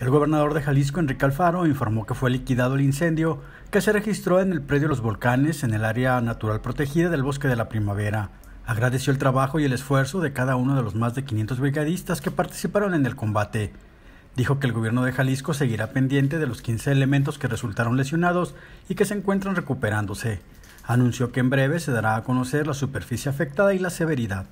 El gobernador de Jalisco, Enrique Alfaro, informó que fue liquidado el incendio que se registró en el predio Los Volcanes, en el área natural protegida del Bosque de la Primavera. Agradeció el trabajo y el esfuerzo de cada uno de los más de 500 brigadistas que participaron en el combate. Dijo que el gobierno de Jalisco seguirá pendiente de los 15 elementos que resultaron lesionados y que se encuentran recuperándose. Anunció que en breve se dará a conocer la superficie afectada y la severidad.